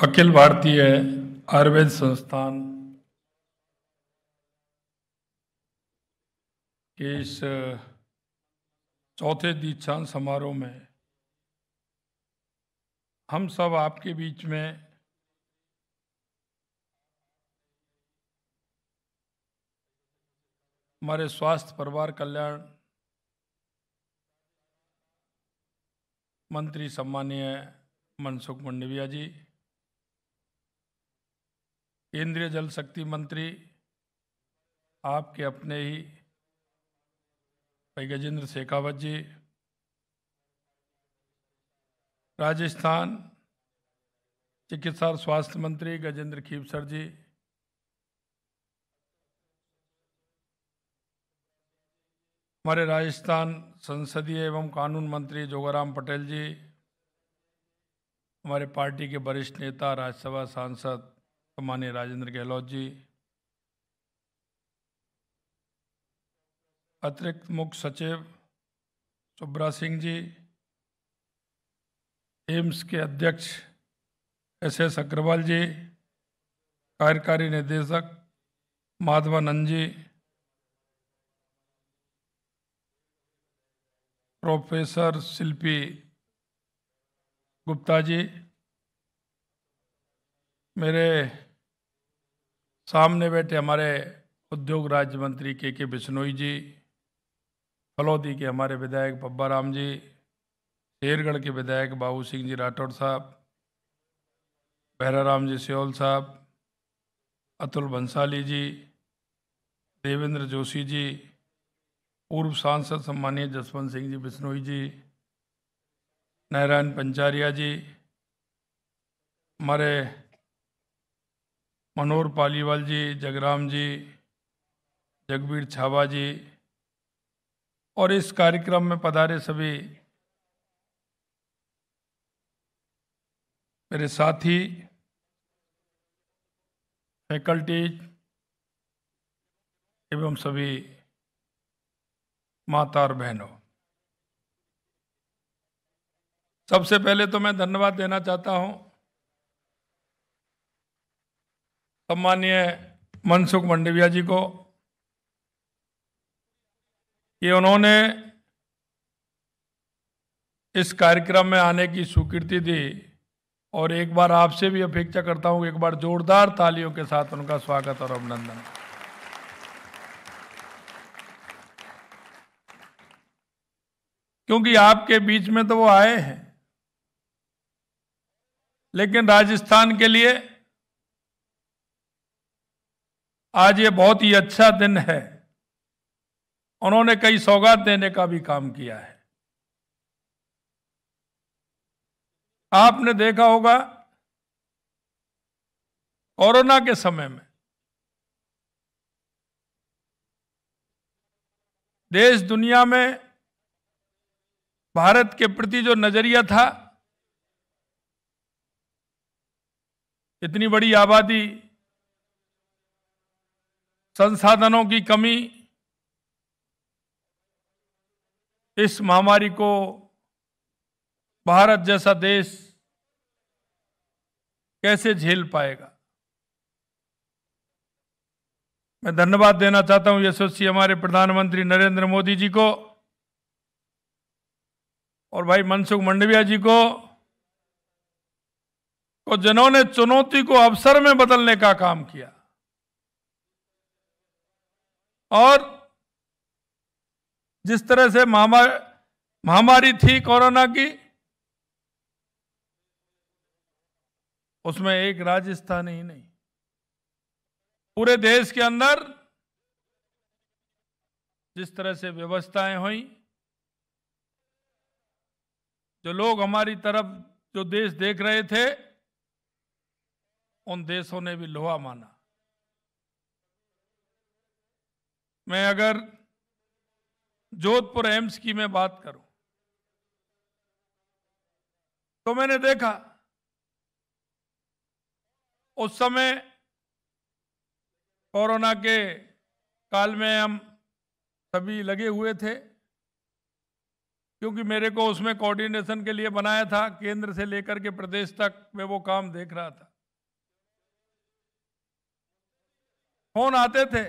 अखिल भारतीय आयुर्वेद संस्थान के इस चौथे दीक्षांत समारोह में हम सब आपके बीच में हमारे स्वास्थ्य परिवार कल्याण मंत्री सम्मानीय मनसुख मंडविया जी केंद्रीय जल शक्ति मंत्री आपके अपने ही भाई गजेंद्र शेखावत जी राजस्थान चिकित्सा और स्वास्थ्य मंत्री गजेंद्र खीपसर जी हमारे राजस्थान संसदीय एवं कानून मंत्री जोगाराम पटेल जी हमारे पार्टी के वरिष्ठ नेता राज्यसभा सांसद माननीय राजेंद्र गहलोत जी अतिरिक्त मुख्य सचिव सुब्रा सिंह जी एम्स के अध्यक्ष एस एस अग्रवाल जी कार्यकारी निदेशक माधवानंद जी प्रोफेसर शिल्पी गुप्ता जी मेरे सामने बैठे हमारे उद्योग राज्य मंत्री के के बिश्नोई जी फलौदी के हमारे विधायक पब्बा राम जी शेरगढ़ के विधायक बाबू सिंह जी राठौड़ साहब बहराराम जी सियोल साहब अतुल भंसाली जी देवेंद्र जोशी जी पूर्व सांसद सम्मानीय जसवंत सिंह जी बिश्नोई जी नारायण पंचारिया जी हमारे मनोहर पालीवाल जी जगराम जी जगबीर छावा जी और इस कार्यक्रम में पधारे सभी मेरे साथी फैकल्टीज एवं सभी माता और बहनों सबसे पहले तो मैं धन्यवाद देना चाहता हूं सम्मान्य मनसुख मंडविया जी को ये उन्होंने इस कार्यक्रम में आने की स्वीकृति दी और एक बार आपसे भी अपेक्षा करता हूं एक बार जोरदार तालियों के साथ उनका स्वागत और अभिनंदन क्योंकि आपके बीच में तो वो आए हैं लेकिन राजस्थान के लिए आज ये बहुत ही अच्छा दिन है उन्होंने कई सौगात देने का भी काम किया है आपने देखा होगा कोरोना के समय में देश दुनिया में भारत के प्रति जो नजरिया था इतनी बड़ी आबादी संसाधनों की कमी इस महामारी को भारत जैसा देश कैसे झेल पाएगा मैं धन्यवाद देना चाहता हूं यशस्वी हमारे प्रधानमंत्री नरेंद्र मोदी जी को और भाई मनसुख मंडविया जी को को जिन्होंने चुनौती को अवसर में बदलने का काम किया और जिस तरह से महामारी महामारी थी कोरोना की उसमें एक राजस्थान ही नहीं पूरे देश के अंदर जिस तरह से व्यवस्थाएं हुई जो लोग हमारी तरफ जो देश देख रहे थे उन देशों ने भी लोहा माना मैं अगर जोधपुर एम्स की मैं बात करूं तो मैंने देखा उस समय कोरोना के काल में हम सभी लगे हुए थे क्योंकि मेरे को उसमें कोऑर्डिनेशन के लिए बनाया था केंद्र से लेकर के प्रदेश तक मैं वो काम देख रहा था फोन आते थे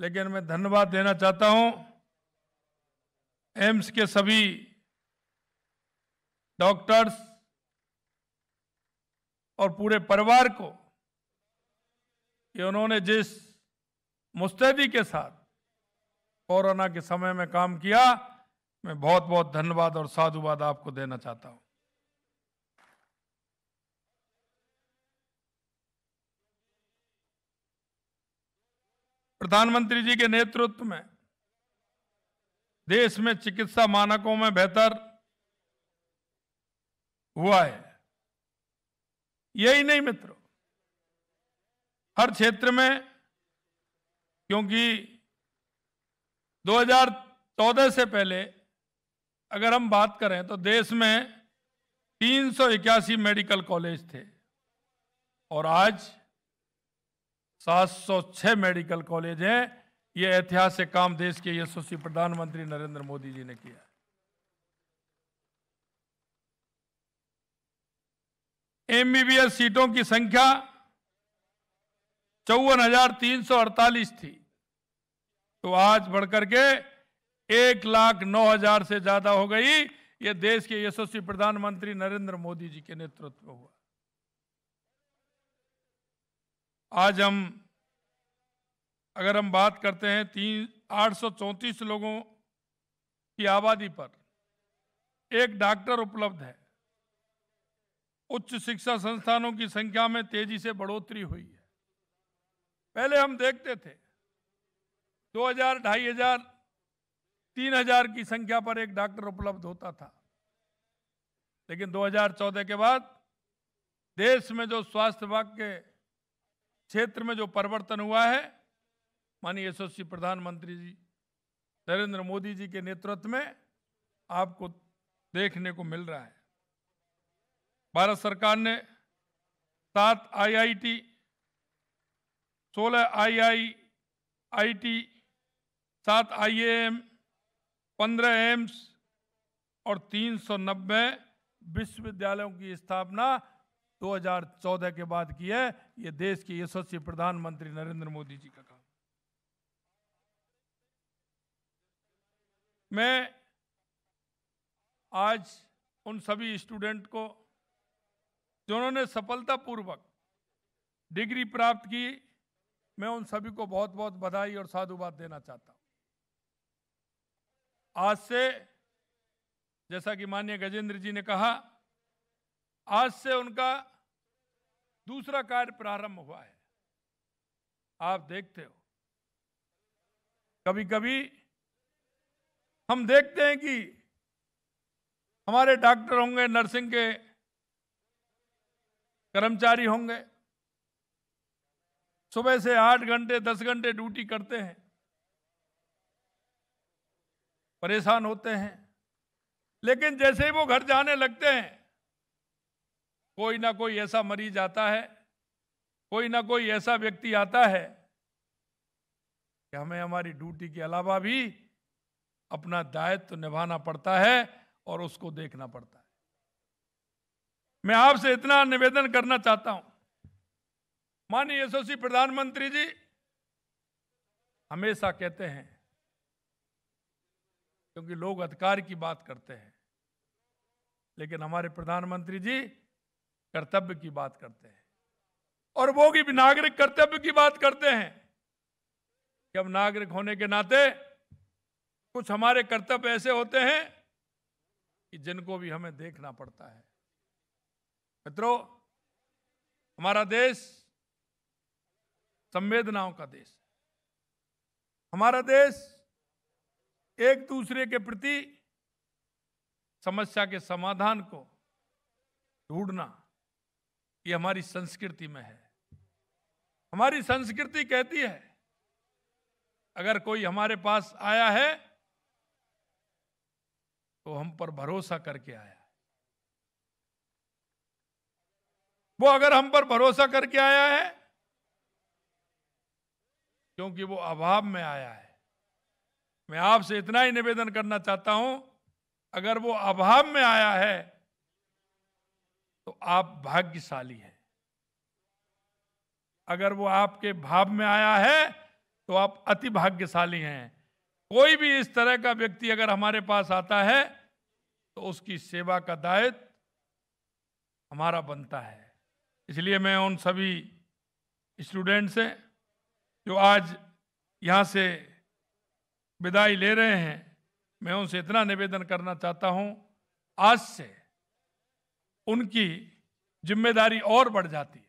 लेकिन मैं धन्यवाद देना चाहता हूं एम्स के सभी डॉक्टर्स और पूरे परिवार को कि उन्होंने जिस मुस्तैदी के साथ कोरोना के समय में काम किया मैं बहुत बहुत धन्यवाद और साधुवाद आपको देना चाहता हूं प्रधानमंत्री जी के नेतृत्व में देश में चिकित्सा मानकों में बेहतर हुआ है यही नहीं मित्रों हर क्षेत्र में क्योंकि 2014 से पहले अगर हम बात करें तो देश में तीन मेडिकल कॉलेज थे और आज 706 मेडिकल कॉलेज हैं ये ऐतिहासिक काम देश के यशस्वी प्रधानमंत्री नरेंद्र मोदी जी ने किया एमबीबीएस सीटों की संख्या चौवन हजार तीन सौ अड़तालीस थी तो आज बढ़कर के एक लाख नौ हजार से ज्यादा हो गई ये देश के यशस्वी प्रधानमंत्री नरेंद्र मोदी जी के नेतृत्व में हुआ आज हम अगर हम बात करते हैं तीन आठ लोगों की आबादी पर एक डॉक्टर उपलब्ध है उच्च शिक्षा संस्थानों की संख्या में तेजी से बढ़ोतरी हुई है पहले हम देखते थे दो हजार ढाई हजार तीन हजार की संख्या पर एक डॉक्टर उपलब्ध होता था लेकिन 2014 के बाद देश में जो स्वास्थ्य विभाग के क्षेत्र में जो परिवर्तन हुआ है माननीय यशस्वी प्रधानमंत्री जी नरेंद्र मोदी जी के नेतृत्व में आपको देखने को मिल रहा है भारत सरकार ने सात आईआईटी, सोलह आईआईआईटी, सात आईएएम, पंद्रह एम्स और तीन सौ नब्बे विश्वविद्यालयों की स्थापना 2014 के बाद की है ये देश के यशस्वी प्रधानमंत्री नरेंद्र मोदी जी का काम मैं आज उन सभी स्टूडेंट को जिन्होंने सफलतापूर्वक डिग्री प्राप्त की मैं उन सभी को बहुत बहुत बधाई और साधुवाद देना चाहता हूं आज से जैसा कि माननीय गजेंद्र जी ने कहा आज से उनका दूसरा कार्य प्रारंभ हुआ है आप देखते हो कभी कभी हम देखते हैं कि हमारे डॉक्टर होंगे नर्सिंग के कर्मचारी होंगे सुबह से आठ घंटे दस घंटे ड्यूटी करते हैं परेशान होते हैं लेकिन जैसे ही वो घर जाने लगते हैं कोई ना कोई ऐसा मरीज आता है कोई ना कोई ऐसा व्यक्ति आता है कि हमें हमारी ड्यूटी के अलावा भी अपना दायित्व तो निभाना पड़ता है और उसको देखना पड़ता है मैं आपसे इतना निवेदन करना चाहता हूं माननीय यशोसी प्रधानमंत्री जी हमेशा कहते हैं क्योंकि लोग अधिकार की बात करते हैं लेकिन हमारे प्रधानमंत्री जी कर्तव्य की बात करते हैं और वो भी नागरिक कर्तव्य की बात करते हैं कि अब नागरिक होने के नाते कुछ हमारे कर्तव्य ऐसे होते हैं कि जिनको भी हमें देखना पड़ता है मित्रों हमारा देश संवेदनाओं का देश हमारा देश एक दूसरे के प्रति समस्या के समाधान को ढूंढना ये हमारी संस्कृति में है हमारी संस्कृति कहती है अगर कोई हमारे पास आया है तो हम पर भरोसा करके आया है वो अगर हम पर भरोसा करके आया है क्योंकि वो अभाव में आया है मैं आपसे इतना ही निवेदन करना चाहता हूं अगर वो अभाव में आया है तो आप भाग्यशाली हैं अगर वो आपके भाव में आया है तो आप अति भाग्यशाली हैं कोई भी इस तरह का व्यक्ति अगर हमारे पास आता है तो उसकी सेवा का दायित्व हमारा बनता है इसलिए मैं उन सभी स्टूडेंट से जो आज यहाँ से विदाई ले रहे हैं मैं उनसे इतना निवेदन करना चाहता हूँ आज से उनकी जिम्मेदारी और बढ़ जाती है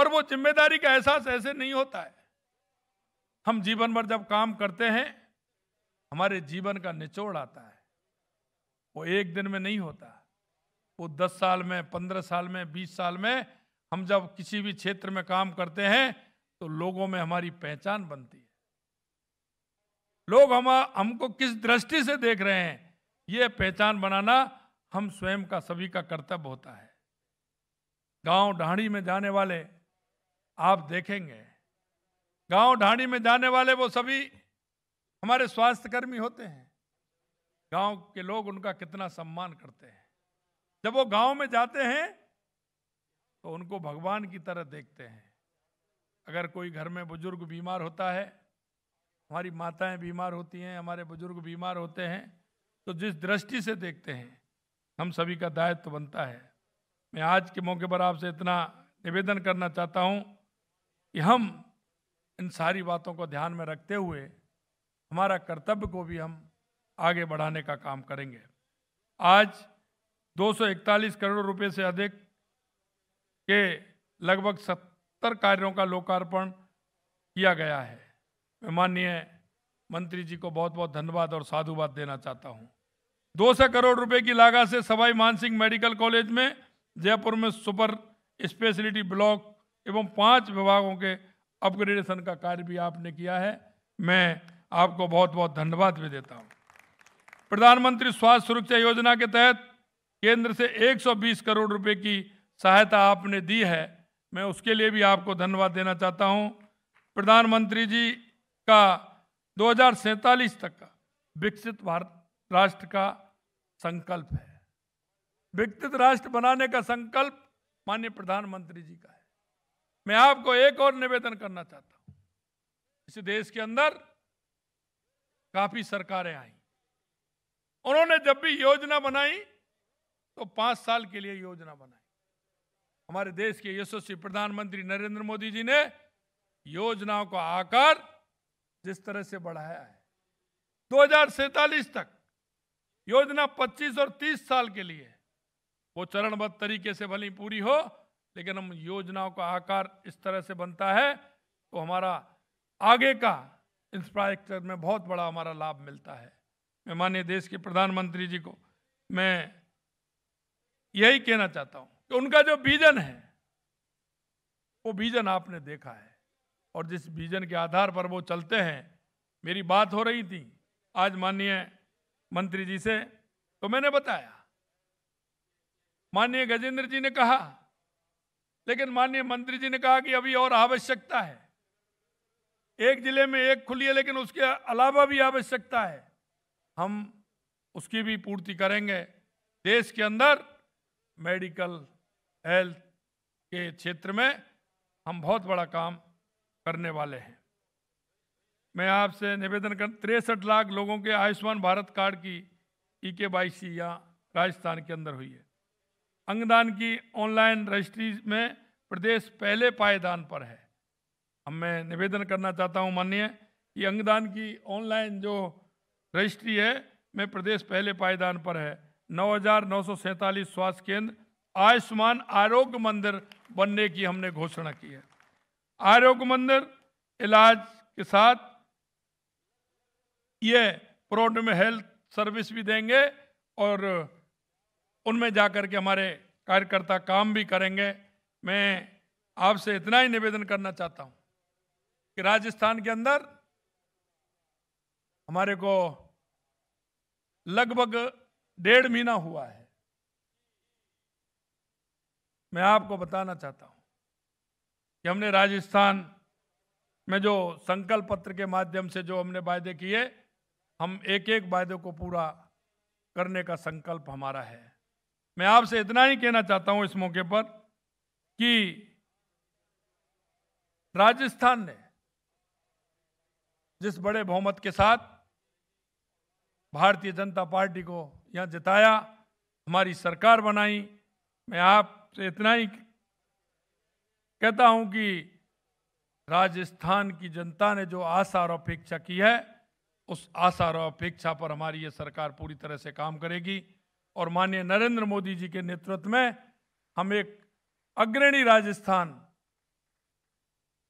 और वो जिम्मेदारी का एहसास ऐसे नहीं होता है हम जीवन भर जब काम करते हैं हमारे जीवन का निचोड़ आता है वो एक दिन में नहीं होता वो दस साल में पंद्रह साल में बीस साल में हम जब किसी भी क्षेत्र में काम करते हैं तो लोगों में हमारी पहचान बनती है लोग हम हमको किस दृष्टि से देख रहे हैं ये पहचान बनाना हम स्वयं का सभी का कर्तव्य होता है गांव ढाणी में जाने वाले आप देखेंगे गांव ढाणी में जाने वाले वो सभी हमारे स्वास्थ्यकर्मी होते हैं गांव के लोग उनका कितना सम्मान करते हैं जब वो गांव में जाते हैं तो उनको भगवान की तरह देखते हैं अगर कोई घर में बुजुर्ग बीमार होता है हमारी माताएं बीमार होती हैं हमारे बुजुर्ग बीमार होते हैं तो जिस दृष्टि से देखते हैं हम सभी का दायित्व तो बनता है मैं आज के मौके पर आपसे इतना निवेदन करना चाहता हूं कि हम इन सारी बातों को ध्यान में रखते हुए हमारा कर्तव्य को भी हम आगे बढ़ाने का काम करेंगे आज 241 करोड़ रुपए से अधिक के लगभग 70 कार्यों का लोकार्पण किया गया है मैं माननीय मंत्री जी को बहुत बहुत धन्यवाद और साधुवाद देना चाहता हूँ दो सौ करोड़ रुपए की लागत से सवाई मानसिंह मेडिकल कॉलेज में जयपुर में सुपर स्पेशलिटी ब्लॉक एवं पांच विभागों के अपग्रेडेशन का कार्य भी आपने किया है मैं आपको बहुत बहुत धन्यवाद भी देता हूँ प्रधानमंत्री स्वास्थ्य सुरक्षा योजना के तहत केंद्र से 120 करोड़ रुपए की सहायता आपने दी है मैं उसके लिए भी आपको धन्यवाद देना चाहता हूँ प्रधानमंत्री जी का दो तक का विकसित भारत राष्ट्र का संकल्प है विकसित राष्ट्र बनाने का संकल्प माननीय प्रधानमंत्री जी का है मैं आपको एक और निवेदन करना चाहता हूं इस देश के अंदर काफी सरकारें आई उन्होंने जब भी योजना बनाई तो पांच साल के लिए योजना बनाई हमारे देश के यशस्वी प्रधानमंत्री नरेंद्र मोदी जी ने योजनाओं का आकार जिस तरह से बढ़ाया है दो तक योजना 25 और 30 साल के लिए वो चरणबद्ध तरीके से भली पूरी हो लेकिन हम योजनाओं का आकार इस तरह से बनता है तो हमारा आगे का इंफ्रास्ट्रक्चर में बहुत बड़ा हमारा लाभ मिलता है मैं माननीय देश के प्रधानमंत्री जी को मैं यही कहना चाहता हूं कि उनका जो विजन है वो विजन आपने देखा है और जिस विजन के आधार पर वो चलते हैं मेरी बात हो रही थी आज माननीय मंत्री जी से तो मैंने बताया माननीय गजेंद्र जी ने कहा लेकिन माननीय मंत्री जी ने कहा कि अभी और आवश्यकता है एक जिले में एक खुली है लेकिन उसके अलावा भी आवश्यकता है हम उसकी भी पूर्ति करेंगे देश के अंदर मेडिकल हेल्थ के क्षेत्र में हम बहुत बड़ा काम करने वाले हैं मैं आपसे निवेदन कर तिरसठ लाख लोगों के आयुष्मान भारत कार्ड की ई के वाई सी यहाँ राजस्थान के अंदर हुई है अंगदान की ऑनलाइन रजिस्ट्री में प्रदेश पहले पायदान पर है हम मैं निवेदन करना चाहता हूँ माननीय कि अंगदान की ऑनलाइन जो रजिस्ट्री है में प्रदेश पहले पायदान पर है नौ स्वास्थ्य केंद्र आयुष्मान आरोग्य मंदिर बनने की हमने घोषणा की है आरोग्य मंदिर इलाज के साथ ये प्रोड में हेल्थ सर्विस भी देंगे और उनमें जा कर के हमारे कार्यकर्ता काम भी करेंगे मैं आपसे इतना ही निवेदन करना चाहता हूँ कि राजस्थान के अंदर हमारे को लगभग डेढ़ महीना हुआ है मैं आपको बताना चाहता हूँ कि हमने राजस्थान में जो संकल्प पत्र के माध्यम से जो हमने वायदे किए हम एक एक वायदे को पूरा करने का संकल्प हमारा है मैं आपसे इतना ही कहना चाहता हूं इस मौके पर कि राजस्थान ने जिस बड़े बहुमत के साथ भारतीय जनता पार्टी को यहाँ जिताया हमारी सरकार बनाई मैं आपसे इतना ही कहता हूं कि राजस्थान की जनता ने जो आशा और अपेक्षा की है उस आशा और अपेक्षा पर हमारी ये सरकार पूरी तरह से काम करेगी और माननीय नरेंद्र मोदी जी के नेतृत्व में हम एक अग्रणी राजस्थान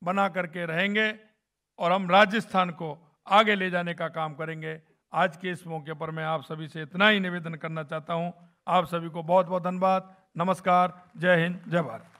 बना करके रहेंगे और हम राजस्थान को आगे ले जाने का काम करेंगे आज के इस मौके पर मैं आप सभी से इतना ही निवेदन करना चाहता हूं आप सभी को बहुत बहुत धन्यवाद नमस्कार जय हिंद जय भारत